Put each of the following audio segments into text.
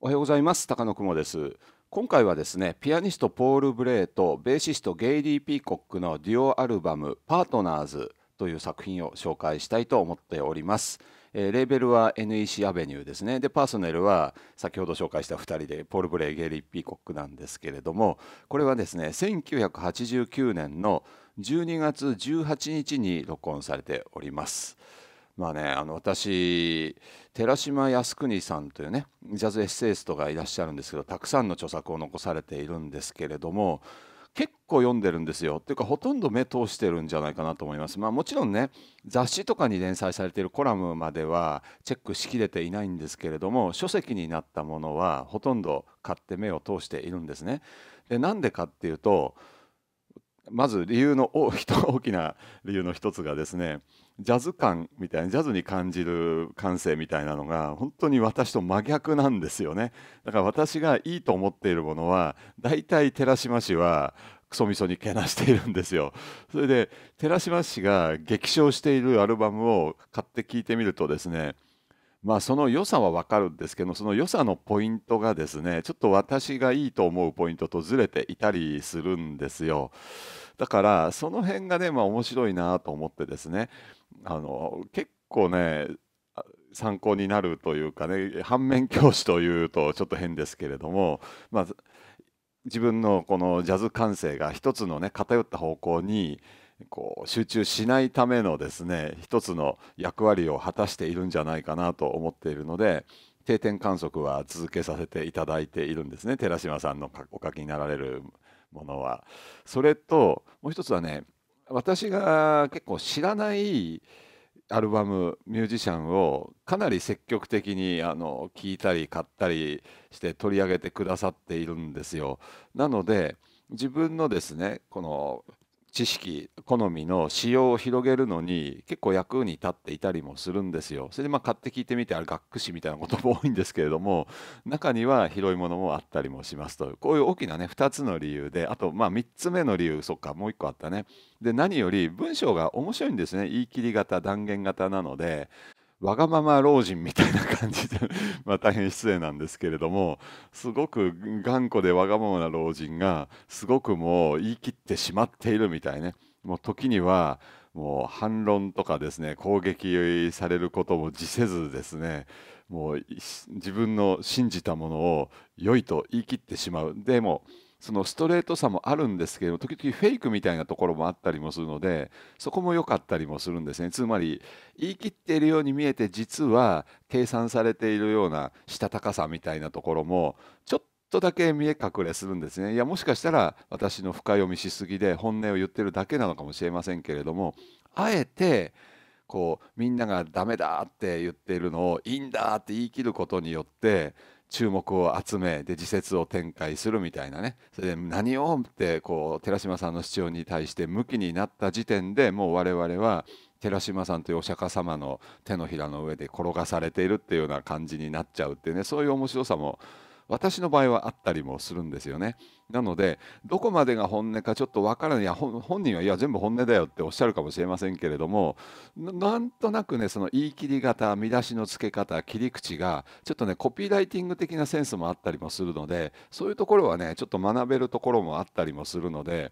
おはようございます高野雲です今回はですねピアニストポール・ブレイとベーシストゲイリー・ピーコックのデュオアルバム「パートナーズ」という作品を紹介したいと思っております。えー、レーベルは NEC アベニューですねでパーソネルは先ほど紹介した2人でポール・ブレイ・ゲイリー・ピーコックなんですけれどもこれはですね1989年の12月18日に録音されております。まあね、あの私寺島靖国さんというねジャズエッセイストがいらっしゃるんですけどたくさんの著作を残されているんですけれども結構読んでるんですよっていうかほとんど目通してるんじゃないかなと思います。まあ、もちろんね雑誌とかに連載されているコラムまではチェックしきれていないんですけれども書籍になったものはほとんど買って目を通しているんですね。でなんでかっていうとまず理由の大きな理由の一つがですねジャズ感みたいなジャズに感じる感性みたいなのが本当に私と真逆なんですよねだから私がいいと思っているものは大体寺島氏はクソみそにけなしているんですよそれで寺島氏が激賞しているアルバムを買って聴いてみるとですねまあ、その良さは分かるんですけどその良さのポイントがですねちょっと私がいいと思うポイントとずれていたりするんですよだからその辺がね、まあ、面白いなと思ってですねあの結構ね参考になるというかね反面教師というとちょっと変ですけれども、まあ、自分のこのジャズ感性が一つのね偏った方向にこう集中しないためのですね一つの役割を果たしているんじゃないかなと思っているので定点観測は続けさせていただいているんですね寺島さんのお書きになられるものは。それともう一つはね私が結構知らないアルバムミュージシャンをかなり積極的にあの聞いたり買ったりして取り上げてくださっているんですよ。なので自分のですねこの知識好みの使用を広げるのに結構役に立っていたりもするんですよ。それでまあ買って聞いてみてあれ学士みたいなことも多いんですけれども 中には広いものもあったりもしますとこういう大きなね2つの理由であとまあ3つ目の理由そっかもう1個あったね。で何より文章が面白いんですね言い切り型断言型なのでわがまま老人みたいな感じで ま大変失礼なんですけれどもすごく頑固でわがままな老人がすごくもう言い切ってしまっているみたいねもう時にはもう反論とかですね攻撃されることも辞せずですねもう自分の信じたものを良いと言い切ってしまうでもそのストレートさもあるんですけど時々フェイクみたいなところもあったりもするのでそこも良かったりもするんですねつまり言い切っているように見えて実は計算されているようなしたたかさみたいなところもちょっとだけ見え隠れするんですねいやもしかしたら私の深読みしすぎで本音を言ってるだけなのかもしれませんけれどもあえてこうみんながダメだって言っているのをいいんだって言い切ることによって注目を集めで自説を展開するみたいなねそれで何をってこう寺島さんの主張に対して向きになった時点でもう我々は寺島さんというお釈迦様の手のひらの上で転がされているっていうような感じになっちゃうっていうねそういう面白さも私の場合はあったりもするんですよね。なのでどこまでが本音かちょっとわからないいや本人はいや全部本音だよっておっしゃるかもしれませんけれどもなんとなくねその言い切り方見出しのつけ方切り口がちょっとねコピーライティング的なセンスもあったりもするのでそういうところはねちょっと学べるところもあったりもするので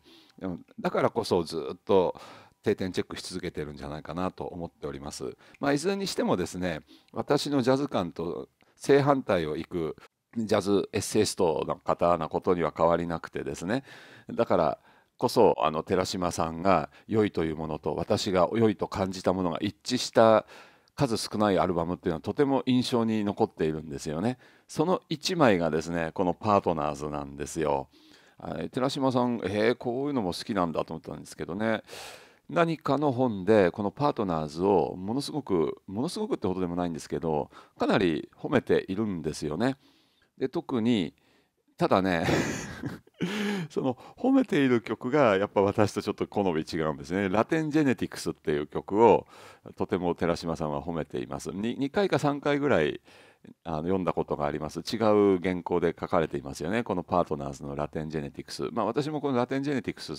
だからこそずっと定点チェックし続けてるんじゃないかなと思っております。まあ、いずれにしてもですね私のジャズ感と正反対を行くジャズエッセイストの方なことには変わりなくてですねだからこそあの寺島さんが良いというものと私が良いと感じたものが一致した数少ないアルバムっていうのはとても印象に残っているんですよね。その1枚がですねこの「パートナーズ」なんですよ。寺島さんえこういうのも好きなんだと思ったんですけどね何かの本でこの「パートナーズ」をものすごくものすごくってほどでもないんですけどかなり褒めているんですよね。で特にただね その褒めている曲がやっぱ私とちょっと好み違うんですね。ラテンジェネティクスっていう曲をとても寺島さんは褒めています。2, 回か3回ぐらいあの読んだことがあります。違う原稿で書かれていますよね。このパートナーズのラテンジェネティクス。まあ私もこのラテンジェネティクスっ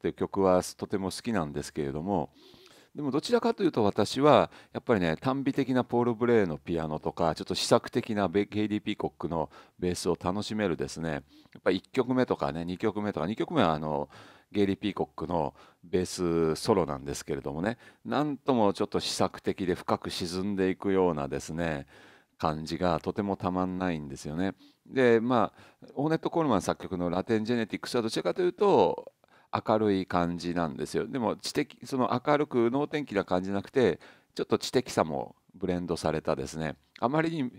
ていう曲はとても好きなんですけれども、でもどちらかというと私はやっぱりね短美的なポール・ブレイのピアノとかちょっと試作的なケイディ・ピーコックのベースを楽しめるですねやっぱ1曲目とかね2曲目とか2曲目はあのゲイリー・ピーコックのベースソロなんですけれどもねなんともちょっと試作的で深く沈んでいくようなですね感じがとてもたまんないんですよね。でまあオーネット・コールマン作曲の「ラテン・ジェネティクス」はどちらかというと明るい感じなんですよでも知的その明るく能天気な感じじゃなくてちょっと知的さもブレンドされたですねあまりに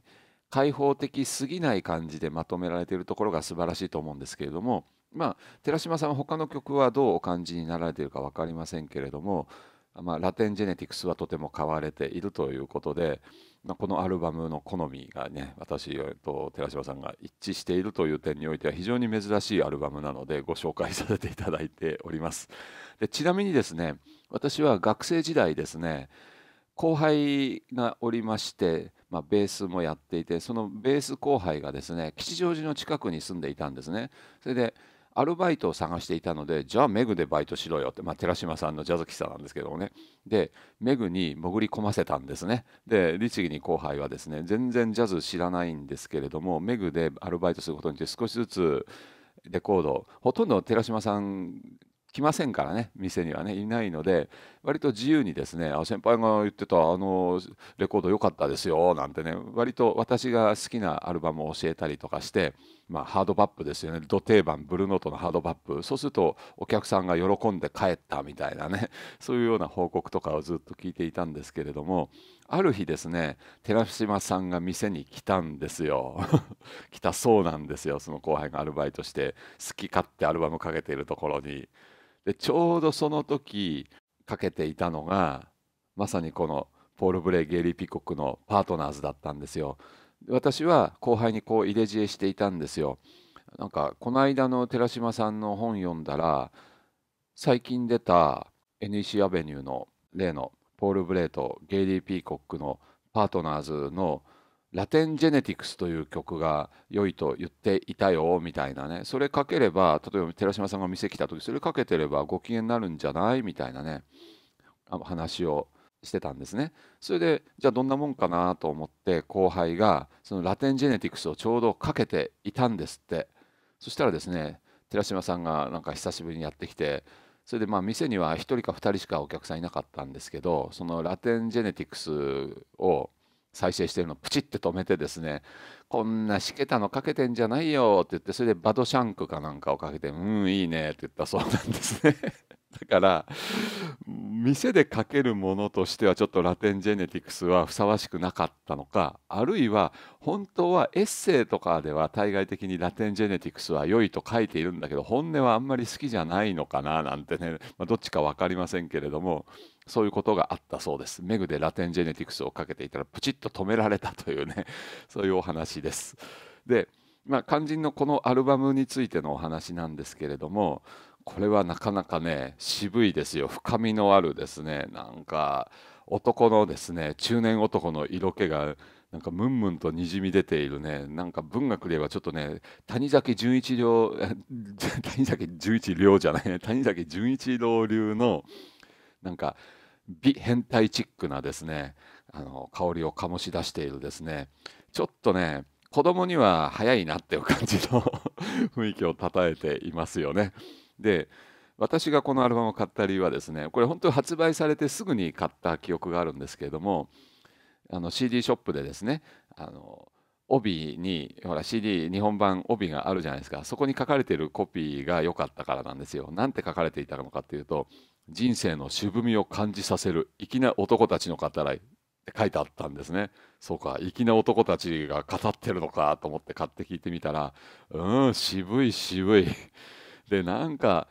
開放的すぎない感じでまとめられているところが素晴らしいと思うんですけれどもまあ寺島さんは他の曲はどうお感じになられているか分かりませんけれども、まあ、ラテンジェネティクスはとても変われているということで。このアルバムの好みがね私と寺島さんが一致しているという点においては非常に珍しいアルバムなのでご紹介させていただいておりますでちなみにですね私は学生時代ですね後輩がおりまして、まあ、ベースもやっていてそのベース後輩がですね吉祥寺の近くに住んでいたんですねそれでアルバイトを探していたのでじゃあメグでバイトしろよって、まあ、寺島さんのジャズ喫茶なんですけどもねでメグに潜り込ませたんですねで律儀に後輩はですね全然ジャズ知らないんですけれどもメグでアルバイトすることによって少しずつレコードほとんど寺島さん来ませんからね店にはねいないので割と自由にですねあ先輩が言ってたあのレコード良かったですよなんてね割と私が好きなアルバムを教えたりとかしてまあ、ハードバップですよねド定番ブルーノートのハードバップそうするとお客さんが喜んで帰ったみたいなね そういうような報告とかをずっと聞いていたんですけれどもある日ですね寺島さんが店に来たんですよ 来たそうなんですよその後輩がアルバイトして好き勝手アルバムかけているところにでちょうどその時かけていたのがまさにこのポール・ブレイ・ゲイリー・ピコックのパートナーズだったんですよ私は後輩にこう入れ知恵していたんですよ。なんかこの間の寺島さんの本読んだら最近出た NEC アベニューの例のポール・ブレートゲイリー・ピーコックの「パートナーズ」の「ラテン・ジェネティクス」という曲が良いと言っていたよみたいなねそれかければ例えば寺島さんが店来た時それかけてればご機嫌になるんじゃないみたいなね話をしてたんですねそれでじゃあどんなもんかなと思って後輩がそのラテンジェネティクスをちょうどかけていたんですってそしたらですね寺島さんがなんか久しぶりにやってきてそれでまあ店には1人か2人しかお客さんいなかったんですけどそのラテンジェネティクスを再生してるのをプチって止めてですねこんなしけたのかけてんじゃないよって言ってそれでバドシャンクかなんかをかけてうんいいねって言ったそうなんですねだから店でかけるものとしてはちょっとラテンジェネティクスはふさわしくなかったのかあるいは本当はエッセイとかでは対外的にラテンジェネティクスは良いと書いているんだけど本音はあんまり好きじゃないのかななんてね、まあ、どっちか分かりませんけれどもそういうことがあったそうです。メグでラテンジェネティクスをかけていたらプチッと止められたというね そういうお話です。で、まあ、肝心のこのアルバムについてのお話なんですけれどもこれはなかなかね渋いですよ深みのあるですねなんか男のですね中年男の色気がなんかムンムンとにじみ出ているねなんか文学でえばちょっとね谷崎潤一郎 谷崎潤一郎じゃないね、谷崎潤一郎流のなんか美変態チックなですねあの香りを醸し出しているですねちょっとね子供には早いなっていう感じの 雰囲気をたたえていますよね。で私がこのアルバムを買った理由はですねこれ本当に発売されてすぐに買った記憶があるんですけれどもあの CD ショップでですねあの帯にほら CD 日本版帯があるじゃないですかそこに書かれているコピーが良かったからなんですよ。なんて書かれていたのかっていうと「人生の渋みを感じさせる粋な男たちの語らい」って書いてあったんですね。そうか粋な男たちが語ってるのかと思って買って聞いてみたらうん渋い渋い。でなんか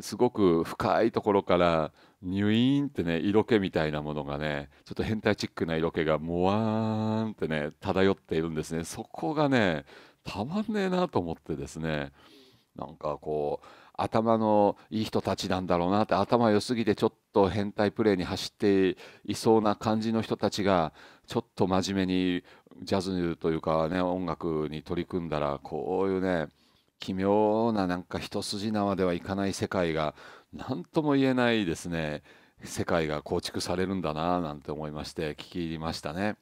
すごく深いところからニュイーンってね色気みたいなものがねちょっと変態チックな色気がもわーンってね漂っているんですねそこがねたまんねえなと思ってですねなんかこう頭のいい人たちなんだろうなって頭良すぎてちょっと変態プレーに走っていそうな感じの人たちがちょっと真面目にジャズというかね音楽に取り組んだらこういうね奇妙ななんか一筋縄ではいかない世界が何とも言えないですね世界が構築されるんだななんて思いまして聞き入りましたね。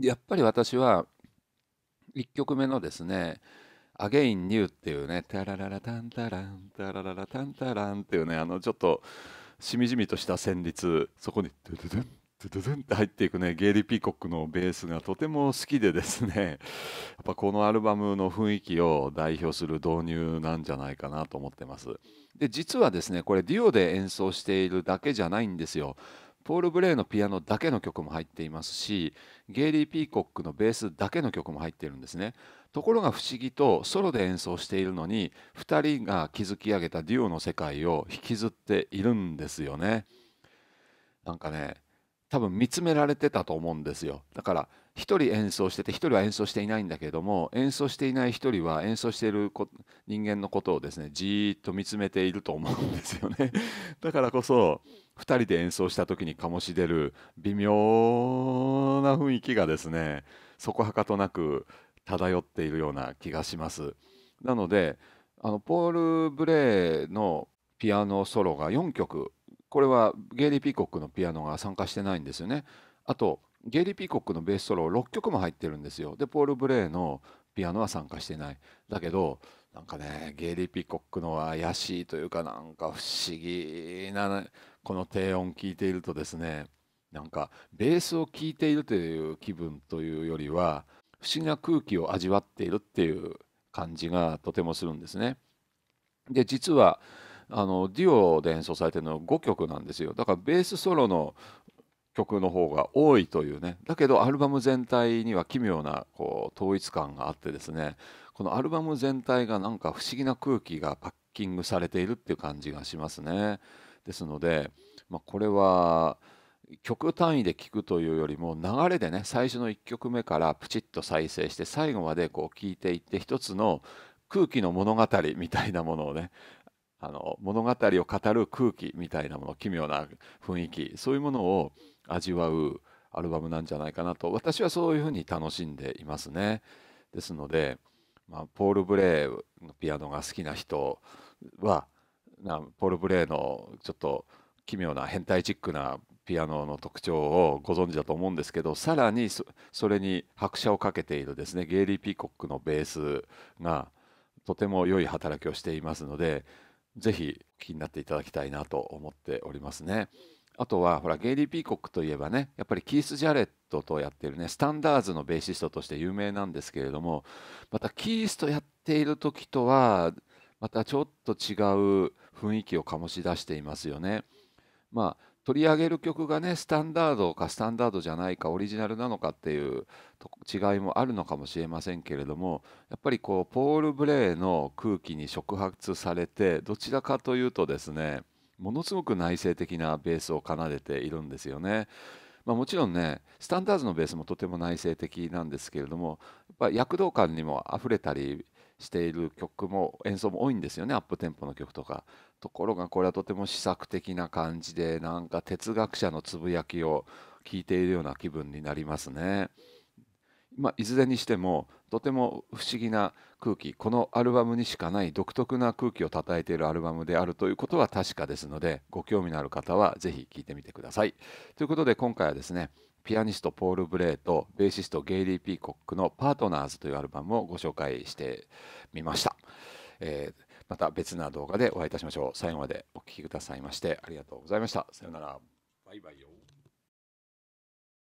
やっぱり私は1曲目のですね「Again New」っていうね「タラララタンタランタラララタンタラン」っていうねあのちょっとしみじみとした旋律そこに「ドゥドゥドゥンドゥドゥンって入っていくねゲイリー・ピーコックのベースがとても好きでですね やっぱこのアルバムの雰囲気を代表する導入なんじゃないかなと思ってますで実はですねこれデュオで演奏しているだけじゃないんですよポール・ブレイのピアノだけの曲も入っていますしゲイリー・ピーコックのベースだけの曲も入っているんですねところが不思議とソロで演奏しているのに2人が築き上げたデュオの世界を引きずっているんですよねなんかね多分見つめられてたと思うんですよだから1人演奏してて1人は演奏していないんだけども演奏していない1人は演奏している人間のことをですねじーっと見つめていると思うんですよね だからこそ2人で演奏した時に醸し出る微妙な雰囲気がですねそこはかとなく漂っているような気がしますなのであのポール・ブレーのピアノソロが4曲これはゲイリー・ピーコックのピアノが参加してないんですよね。あとゲイリー・ピーコックのベースソロ6曲も入ってるんですよ。でポール・ブレイのピアノは参加してない。だけどなんかねゲイリー・ピーコックのは怪しいというかなんか不思議なこの低音聞いているとですねなんかベースを聴いているという気分というよりは不思議な空気を味わっているっていう感じがとてもするんですね。で実はあのデュオで演奏されてるの5曲なんですよだからベースソロの曲の方が多いというねだけどアルバム全体には奇妙なこう統一感があってですねこのアルバム全体がなんか不思議な空気がパッキングされているっていう感じがしますねですので、まあ、これは曲単位で聴くというよりも流れでね最初の1曲目からプチッと再生して最後までこう聴いていって一つの空気の物語みたいなものをねあの物語を語る空気みたいなもの奇妙な雰囲気そういうものを味わうアルバムなんじゃないかなと私はそういうふうに楽しんでいますね。ですので、まあ、ポール・ブレイのピアノが好きな人はなポール・ブレイのちょっと奇妙な変態チックなピアノの特徴をご存知だと思うんですけどさらにそれに拍車をかけているですねゲイリー・ピーコックのベースがとても良い働きをしていますのでぜひ気になっていただきたいなと思っておりますね。あとはほらゲイリー・ピーコックといえばねやっぱりキース・ジャレットとやってるねスタンダーズのベーシストとして有名なんですけれどもまたキースとやっている時とはまたちょっと違う雰囲気を醸し出していますよね。まあ取り上げる曲がねスタンダードかスタンダードじゃないかオリジナルなのかっていう違いもあるのかもしれませんけれどもやっぱりこうポール・ブレーの空気に触発されてどちらかというとですねものすごく内省的なベースを奏でているんですよね。まあ、もちろんねスタンダードのベースもとても内省的なんですけれどもやっぱ躍動感にもあふれたりしている曲も演奏も多いんですよねアップテンポの曲とかところがこれはとても試作的な感じでなんか哲学者のつぶやきを聞いているような気分になりますね。まあ、いずれにしてもとても不思議な空気このアルバムにしかない独特な空気をたたえているアルバムであるということは確かですのでご興味のある方は是非聴いてみてください。ということで今回はですねピアニストポール・ブレイとベーシストゲイリー・ピーコックの「パートナーズ」というアルバムをご紹介してみました。えー、また別な動画でお会いいたしましょう。最後までお聴きくださいましてありがとうございました。さようなら。バイバイ